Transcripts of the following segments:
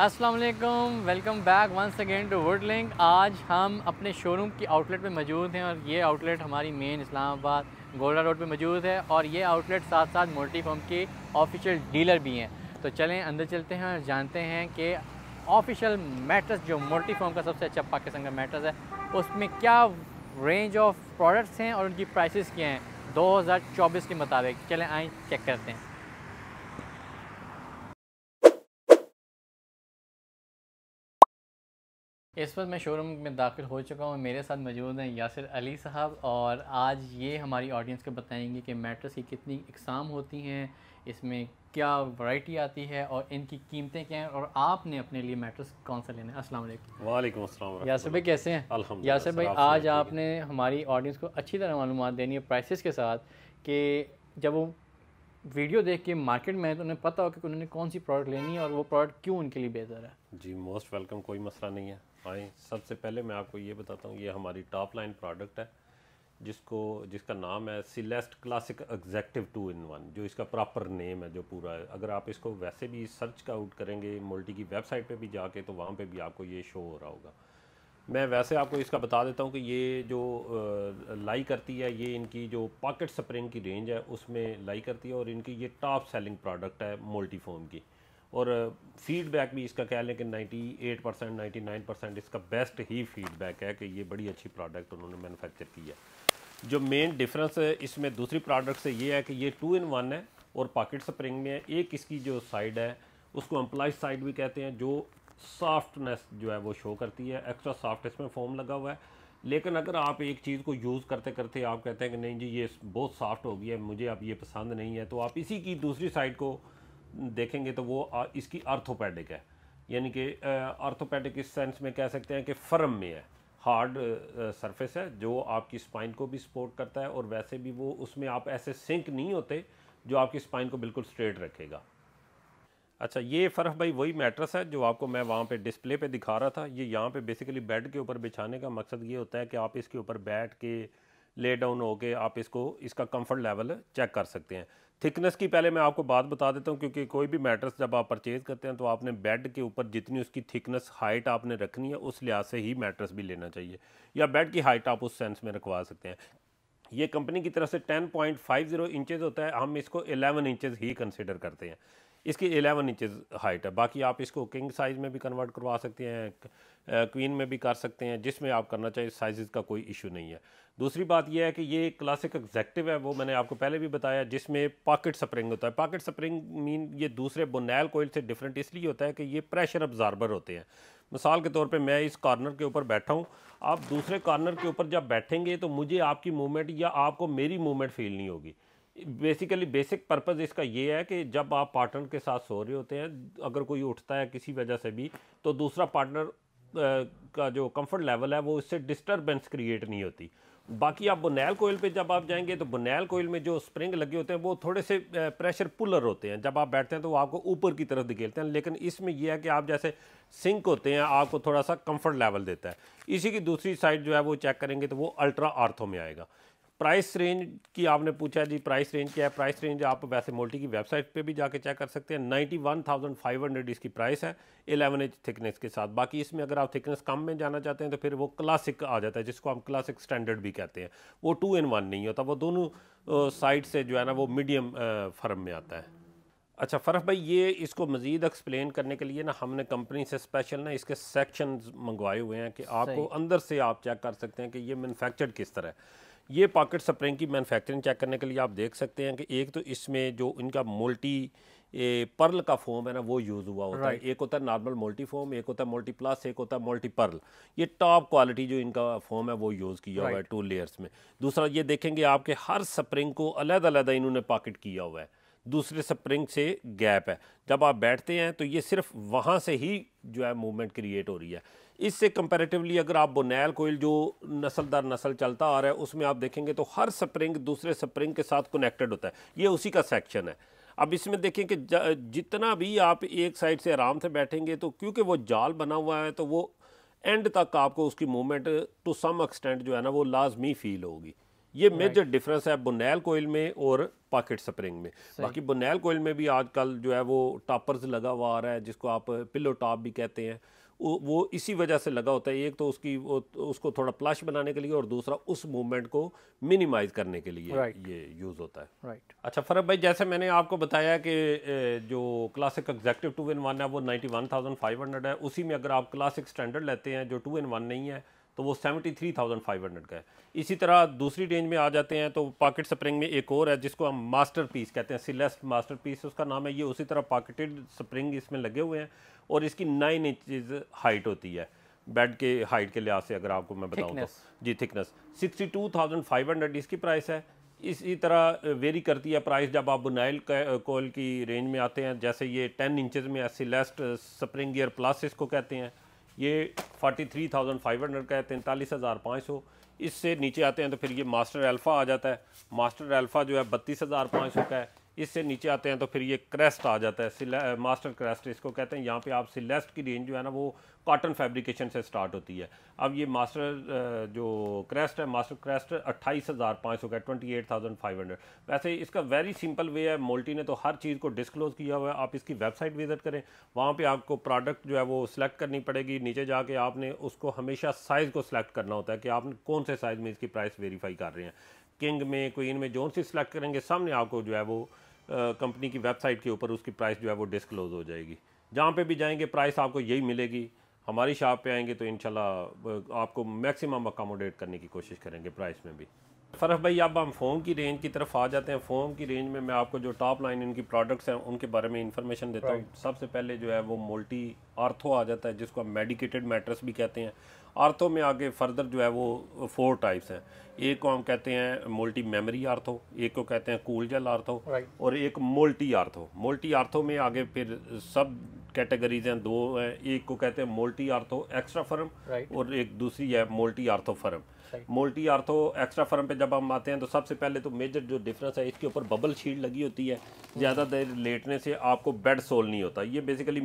अस्सलाम वालेकुम welcome back once again to wood link आज हम अपने शोरूम की आउटलेट में मौजूद हैं और ये आउटलेट हमारी मेन इस्लामाबाद गोल्डा रोड पे मौजूद है और ये आउटलेट साथ साथ मोल्टी फॉर्म के ऑफिशियल डीलर भी हैं तो चलें अंदर चलते हैं और जानते हैं कि ऑफिशियल मैटर्स जो मोल्टी फॉर्म का सबसे अच्छा पाकिस्तान का मैटर्स है उसमें क्या रेंज ऑफ प्रोडक्ट्स हैं और उनकी प्राइसेस क्या हैं 2024 के मुताबिक चलें आए चेक करते हैं इस वक्त मैं शोरूम में दाखिल हो चुका हूँ मेरे साथ मौजूद हैं यासिर अली साहब और आज ये हमारी ऑडियंस को बताएंगे कि मेट्रस की कितनी इकसाम होती हैं इसमें क्या वैरायटी आती है और इनकी कीमतें क्या हैं और आपने अपने लिए मेट्रस कौन सा लेना है असल वालेकुम यासिर भाई कैसे हैं यासिर भाई आज आपने हमारी ऑडियंस को अच्छी तरह मालूम देनी है प्राइसिस के साथ कि जब वो वीडियो देख के मार्केट में है तो उन्हें पता हो कि उन्होंने कौन सी प्रोडक्ट लेनी है और वो प्रोडक्ट क्यों उनके लिए बेहतर है जी मोस्ट वेलकम कोई मसला नहीं है आए सबसे पहले मैं आपको ये बताता हूँ ये हमारी टॉप लाइन प्रोडक्ट है जिसको जिसका नाम है Celeste classic executive two in one जो इसका प्रॉपर नेम है जो पूरा है अगर आप इसको वैसे भी सर्च का आउट करेंगे मोल्टी की वेबसाइट पे भी जाके तो वहाँ पे भी आपको ये शो हो रहा होगा मैं वैसे आपको इसका बता देता हूँ कि ये जो लाई करती है ये इनकी जो पॉकेट स्प्रिंग की रेंज है उसमें लाई करती है और इनकी ये टॉप सेलिंग प्रोडक्ट है मोल्टीफोम की और फीडबैक भी इसका कह लें कि 98 परसेंट नाइन्टी परसेंट इसका बेस्ट ही फीडबैक है कि ये बड़ी अच्छी प्रोडक्ट उन्होंने मैनुफेक्चर की है जो मेन डिफरेंस इसमें दूसरी प्रोडक्ट से ये है कि ये टू इन वन है और पॉकेट स्प्रिंग में है एक इसकी जो साइड है उसको एम्प्लाइज साइड भी कहते हैं जो सॉफ्टनेस जो है वो शो करती है एक्स्ट्रा सॉफ्ट इसमें फॉर्म लगा हुआ है लेकिन अगर आप एक चीज़ को यूज़ करते करते आप कहते हैं कि नहीं जी ये बहुत सॉफ्ट हो गया है मुझे अब ये पसंद नहीं है तो आप इसी की दूसरी साइड को देखेंगे तो वो इसकी आर्थोपैडिक है यानी कि आर्थोपैडिक इस सेंस में कह सकते हैं कि फर्म में है हार्ड सरफेस है जो आपकी स्पाइन को भी सपोर्ट करता है और वैसे भी वो उसमें आप ऐसे सिंक नहीं होते जो आपकी स्पाइन को बिल्कुल स्ट्रेट रखेगा अच्छा ये फ़र्फ भाई वही मैट्रस है जो आपको मैं वहाँ पे डिस्प्ले पे दिखा रहा था ये यहाँ पे बेसिकली बेड के ऊपर बिछाने का मकसद ये होता है कि आप इसके ऊपर बैठ के ले डाउन होके आप इसको इसका कंफर्ट लेवल चेक कर सकते हैं थिकनेस की पहले मैं आपको बात बता देता हूँ क्योंकि कोई भी मैट्रस जब आप परचेज़ करते हैं तो आपने बेड के ऊपर जितनी उसकी थिकनेस हाइट आपने रखनी है उस लिहाज से ही मैट्रस भी लेना चाहिए या बेड की हाइट आप उस सेंस में रखवा सकते हैं ये कंपनी की तरफ से 10.50 इंचेज़ होता है हम इसको 11 इंचज़ ही कंसिडर करते हैं इसकी 11 इंचज हाइट है बाकी आप इसको किंग साइज़ में भी कन्वर्ट करवा सकते हैं क्वीन में भी कर सकते हैं जिसमें आप करना चाहिए साइज़ का कोई इशू नहीं है दूसरी बात यह है कि ये क्लासिक एग्जैक्टिव है वो मैंने आपको पहले भी बताया जिसमें पॉकेट स्प्रिंग होता है पॉकेट स्प्रिंग मीन ये दूसरे बोनैल कोयल से डिफरेंट इसलिए होता है कि ये प्रेशर अब्जार्बर होते हैं मिसाल के तौर पे मैं इस कॉर्नर के ऊपर बैठा हूँ आप दूसरे कॉर्नर के ऊपर जब बैठेंगे तो मुझे आपकी मूवमेंट या आपको मेरी मूवमेंट फील नहीं होगी बेसिकली बेसिक पर्पज़ इसका ये है कि जब आप पार्टनर के साथ सो रहे होते हैं अगर कोई उठता है किसी वजह से भी तो दूसरा पार्टनर का जो कम्फर्ट लेवल है वो इससे डिस्टर्बेंस क्रिएट नहीं होती बाकी आप बुनैल कोयल पे जब आप जाएंगे तो बुनैल कोयल में जो स्प्रिंग लगे होते हैं वो थोड़े से प्रेशर पुलर होते हैं जब आप बैठते हैं तो वो आपको ऊपर की तरफ धकेलते हैं लेकिन इसमें यह है कि आप जैसे सिंक होते हैं आपको थोड़ा सा कंफर्ट लेवल देता है इसी की दूसरी साइड जो है वो चेक करेंगे तो वो अल्ट्रा आर्थो में आएगा प्राइस रेंज की आपने पूछा जी प्राइस रेंज क्या है प्राइस रेंज आप वैसे मोल्टी की वेबसाइट पे भी जाके चेक कर सकते हैं ninety one thousand five hundred इसकी प्राइस है एलेवन इंच थिकनेस के साथ बाकी इसमें अगर आप थिकनेस कम में जाना चाहते हैं तो फिर वो क्लासिक आ जाता है जिसको हम क्लासिक स्टैंडर्ड भी कहते हैं वो टू इन वन नहीं होता वो दोनों साइड से जो है ना वो मीडियम फर्म में आता है अच्छा फ़रफ भाई ये इसको मज़ीद एक्सप्लेन करने के लिए ना हमने कंपनी से स्पेशल ना इसके सेक्शन मंगवाए हुए हैं कि आपको अंदर से आप चेक कर सकते हैं कि ये मैनुफेक्चर्ड किस तरह है ये पॉकेट स्प्रिंग की मैन्युफैक्चरिंग चेक करने के लिए आप देख सकते हैं कि एक तो इसमें जो इनका मोल्टी ए, पर्ल का फोम है ना वो यूज़ हुआ होता right. है एक होता है नॉर्मल मोल्टी फोम एक होता है मोल्टी प्लस एक होता है मोल्टी पर्ल ये टॉप क्वालिटी जो इनका फोम है वो यूज़ किया right. हुआ है टू लेयर्स में दूसरा ये देखेंगे आपके हर स्प्रिंग को अलग अलग इन्होंने पॉकेट किया हुआ है दूसरे स्प्रिंग से गैप है जब आप बैठते हैं तो ये सिर्फ वहाँ से ही जो है मूवमेंट क्रिएट हो रही है इससे कंपैरेटिवली अगर आप बोनैल कोयल जो नसल दर नसल चलता आ रहा है उसमें आप देखेंगे तो हर स्प्रिंग दूसरे स्प्रिंग के साथ कनेक्टेड होता है ये उसी का सेक्शन है अब इसमें देखें कि जितना भी आप एक साइड से आराम से बैठेंगे तो क्योंकि वो जाल बना हुआ है तो वो एंड तक आपको उसकी मूवमेंट टू सम एक्सटेंट जो है ना वो लाजमी फील होगी ये मेजर डिफरेंस है बुनैल कोयल में और पॉकेट स्प्रिंग में बाकी बुनैल कोयल में भी आजकल जो है वो टॉपर्स लगा हुआ आ रहा है जिसको आप पिलो टॉप भी कहते हैं वो इसी वजह से लगा होता है एक तो उसकी वो उसको थोड़ा प्लश बनाने के लिए और दूसरा उस मूवमेंट को मिनिमाइज करने के लिए right. ये यूज़ होता है राइट right. अच्छा फ़रब भाई जैसे मैंने आपको बताया कि जो classic executive two in one है वो ninety one thousand five hundred है उसी में अगर आप क्लासिक स्टैंडर्ड लेते हैं जो टू इन वन नहीं है तो वो seventy three thousand five hundred का है इसी तरह दूसरी रेंज में आ जाते हैं तो पॉकेट स्प्रिंग में एक और है जिसको हम मास्टर पीस कहते हैं सिलेस्ट मास्टर पीस उसका नाम है ये उसी तरह पॉकेटेड स्प्रिंग इसमें लगे हुए हैं और इसकी नाइन इंचज हाइट होती है बेड के हाइट के लिहाज से अगर आपको मैं बताऊँ तो जी thickness sixty two thousand five hundred इसकी प्राइस है इसी तरह वेरी करती है प्राइस जब आप बुनाइल कोयल की रेंज में आते हैं जैसे ये टेन इंचज़ में सिलेस्ट स्प्रिंग ईयर प्लस इसको कहते हैं ये 43,500 का है तैंतालीस हज़ार पाँच सौ इससे नीचे आते हैं तो फिर ये मास्टर अल्फ़ा आ जाता है मास्टर अल्फ़ा जो है बत्तीस हज़ार पाँच सौ का है इससे नीचे आते हैं तो फिर ये क्रेस्ट आ जाता है मास्टर क्रेस्ट इसको कहते हैं यहाँ पे आप सिलेस्ट की रेंज जो है ना वो कॉटन फैब्रिकेशन से स्टार्ट होती है अब ये मास्टर जो क्रेस्ट है मास्टर क्रेस्ट अट्ठाईस हज़ार पाँच सौ का twenty eight thousand five hundred वैसे इसका वेरी सिंपल वे है मोल्टी ने तो हर चीज़ को डिस्क्लोज किया हुआ है आप इसकी वेबसाइट विज़िट करें वहाँ पर आपको प्रोडक्ट जो है वो सिलेक्ट करनी पड़ेगी नीचे जाके आपने उसको हमेशा साइज़ को सिलेक्ट करना होता है कि आप कौन से साइज़ में इसकी प्राइस वेरीफाई कर रहे हैं किंग में क्वीन में जोन सी सिलेक्ट करेंगे सामने आपको जो है वो कंपनी की वेबसाइट के ऊपर उसकी प्राइस जो है वो डिस्क्लोज़ हो जाएगी जहाँ पे भी जाएंगे प्राइस आपको यही मिलेगी हमारी शॉप पे आएंगे तो इन आपको मैक्सिमम अकोमोडेट करने की कोशिश करेंगे प्राइस में भी फ़रह भाई अब हम फ़ोम की रेंज की तरफ आ जाते हैं फ़ोम की रेंज में मैं आपको जो टॉप लाइन इनकी प्रोडक्ट्स हैं उनके बारे में इंफॉर्मेशन देता हूँ सबसे पहले जो है वो मोल्टी आर्थो आ जाता है जिसको हम मेडिकेटेड मैट्रस भी कहते हैं आर्थो में आगे फर्दर जो है वो फोर टाइप्स हैं एक को हम कहते हैं मोल्टी मेमरी आर्थो एक को कहते हैं कूल जल आर्थो और एक मोल्टी आर्थो मोल्टी आर्थो में आगे फिर सब कैटेगरीज हैं दो हैं एक को कहते हैं मोल्टी आर्थो एक्स्ट्रा फर्म और एक दूसरी है Molty ortho firm Molty ortho extra firm पे जब हम आते हैं तो सबसे पहले तो मेजर जो डिफरेंस है इसके ऊपर बबल शील्ड लगी होती है ज़्यादा देर लेटने से आपको बेड सोल नहीं होता ये बेसिकली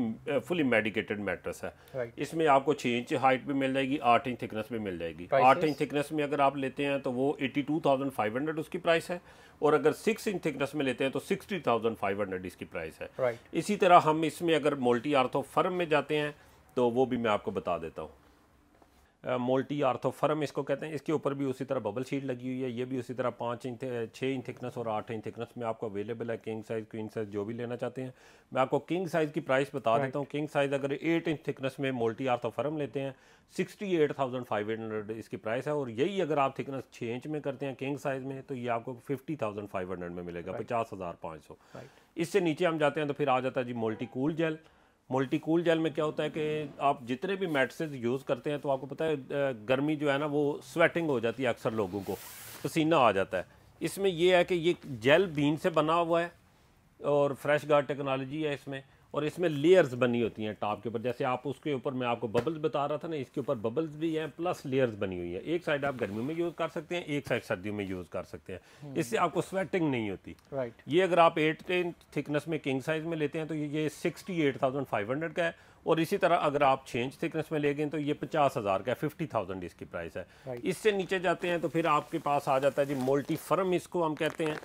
फुली मेडिकेटेड मैट्रेस है इसमें आपको छः इंच हाइट भी मिल जाएगी आठ इंच थिकनेस भी मिल जाएगी आठ इंच थिकनेस में अगर आप लेते हैं तो वो eighty two thousand five hundred उसकी प्राइस है और अगर सिक्स इंच थिकनेस में लेते हैं तो सिक्सटी थाउजेंड फाइव हंड्रेड इसकी प्राइस है इसी तरह हम इसमें अगर मोल्टी आर्थो फर्म में जाते हैं तो वो भी मैं आपको बता देता हूँ मोल्टी आर्थोफर्म इसको कहते हैं इसके ऊपर भी उसी तरह बबल शीट लगी हुई है ये भी उसी तरह पाँच इंच छः इंच थिकनेस और आठ इंच थिकनेस में आपको अवेलेबल है किंग साइज़ क्वीन साइज़ जो भी लेना चाहते हैं मैं आपको किंग साइज़ की प्राइस बता देता हूँ किंग साइज़ अगर एट इंच थिकनेस में मोल्टी आर्थोफर्म लेते हैं sixty eight thousand five hundred इसकी प्राइस है और यही अगर आप थिकनेस छः इंच में करते हैं किंग साइज़ में तो ये आपको फिफ्टी थाउजेंड फाइव हंड्रेड में मिलेगा पचास हज़ार पाँच सौ इससे नीचे हम जाते हैं तो फिर आ जाता है जी Molty cool gel Molty cool gel में क्या होता है कि आप जितने भी मेडिसिन यूज़ करते हैं तो आपको पता है गर्मी जो है ना वो स्वेटिंग हो जाती है अक्सर लोगों को पसीना आ जाता है इसमें ये है कि ये जेल बीन से बना हुआ है और फ्रेश गार्ड टेक्नोलॉजी है इसमें और इसमें लेयर्स बनी होती हैं टॉप के ऊपर जैसे आप उसके ऊपर मैं आपको बबल्स बता रहा था ना इसके ऊपर बबल्स भी हैं प्लस लेयर्स बनी हुई है एक साइड आप गर्मी में यूज़ कर सकते हैं एक साइड सर्दियों में यूज़ कर सकते हैं हम्म। इससे आपको स्वेटिंग नहीं होती राइट ये अगर आप एट इंच थिकनेस में किंग साइज़ में लेते हैं तो ये sixty eight thousand five hundred का है और इसी तरह अगर आप छः इंच थिकनेस में ले गए तो ये पचास हज़ार का है फिफ्टी थाउजेंड इसकी प्राइस है इससे नीचे जाते हैं तो फिर आपके पास आ जाता है जी मोल्टी फर्म इसको हम कहते हैं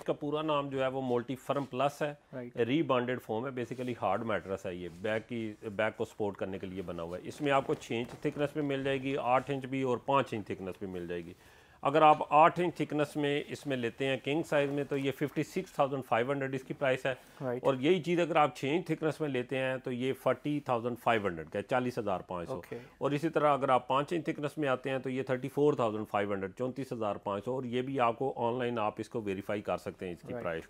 इसका पूरा नाम जो है वो मोल्टी फर्म प्लस है रीबॉन्डेड फॉर्म है बेसिकली हार्ड मैट्रस है ये बैक की बैक को सपोर्ट करने के लिए बना हुआ है इसमें आपको छः इंच थिकनेस भी मिल जाएगी आठ इंच भी और पाँच इंच थिकनेस भी मिल जाएगी अगर आप आठ इंच थिकनेस में इसमें लेते हैं किंग साइज़ में तो ये fifty six thousand five hundred इसकी प्राइस है right. और यही चीज़ अगर आप छः इंच थिकनेस में लेते हैं तो ये फोर्टी थाउजेंड फाइव हंड्रेड का चालीस हज़ार पाँच सौ और इसी तरह अगर आप पाँच इंच थिकनेस में आते हैं तो ये thirty four thousand five hundred चौंतीस हज़ार पाँच सौ और ये भी आपको ऑनलाइन आप इसको वेरीफाई कर सकते हैं इसकी right. प्राइस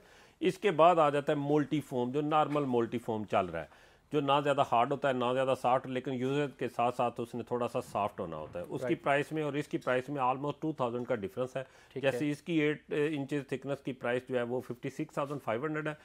इसके बाद आ जाता है मोल्टी जो नॉर्मल मोल्टी चल रहा है जो ना ज़्यादा हार्ड होता है ना ज़्यादा सॉफ्ट लेकिन यूज़र के साथ साथ उसने थोड़ा सा सॉफ्ट होना होता है उसकी प्राइस में और इसकी प्राइस में ऑलमोस्ट टू थाउजेंड का डिफरेंस है जैसे इसकी एट इंचज थिकनेस की प्राइस जो है वो fifty six thousand five hundred है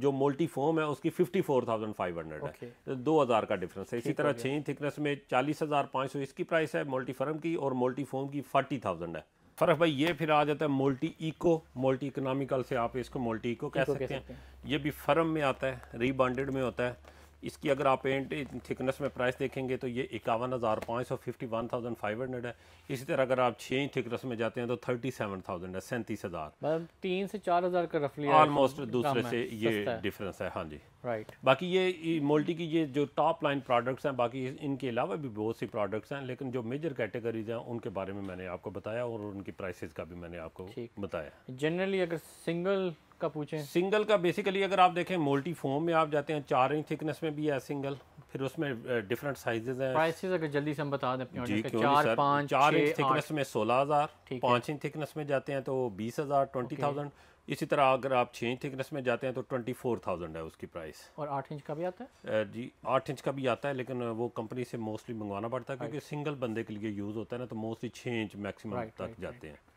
जो मोल्टी फोम है उसकी fifty four thousand five hundred है तो दो हज़ार का डिफरेंस है इसी तरह छः इंच थिकनेस में चालीस हज़ार पाँच सौ इसकी प्राइस है मोल्टी फर्म की और मोल्टी फोम की फोर्टी थाउजेंड है फ़र्क भाई ये फिर आ जाता है मोल्टी इको मोल्टी इकोनॉमिकल से आप इसको मोल्टी इको कह सकते हैं ये भी फर्म में आता है रीबॉन्डेड में होता है इसकी अगर आप पेंट थिकनेस में प्राइस देखेंगे तो ये इक्यावन हज़ार पाँच सौ fifty one thousand five hundred है इसी तरह अगर आप छः इंच थिकनेस में जाते हैं तो थर्टी सेवन थाउजेंड है सैंतीस हज़ार मतलब तीन से चार हज़ार का रफली ऑलमोस्ट दूसरे से ये डिफरेंस है हाँ जी राइट right. बाकी ये मोल्टी की ये जो टॉप लाइन प्रोडक्ट्स हैं बाकी इनके अलावा भी बहुत सी प्रोडक्ट्स हैं लेकिन जो मेजर कैटेगरीज हैं उनके बारे में मैंने आपको बताया और उनकी प्राइसेस का भी मैंने आपको बताया जनरली अगर सिंगल का पूछें सिंगल का बेसिकली अगर आप देखें मोल्टी फोम में आप जाते हैं चार इंच थिकनेस में भी है सिंगल फिर उसमें डिफरेंट साइजेज हैं प्राइसेस अगर जल्दी से हम बता दें अपने जी क्यों चार पाँच चार इंच थिकनेस में सोलह हज़ार पाँच इंच थिकनेस में जाते हैं तो बीस हज़ार ट्वेंटी थाउजेंड इसी तरह अगर आप छः इंच थिकनेस में जाते हैं तो ट्वेंटी फोर थाउजेंड है उसकी प्राइस और आठ इंच का भी आता है जी आठ इंच का भी आता है लेकिन वो कंपनी से मोस्टली मंगवाना पड़ता है क्योंकि सिंगल बंदे के लिए यूज़ होता है ना तो मोस्टली छः इंच मैक्सिमम तक जाते हैं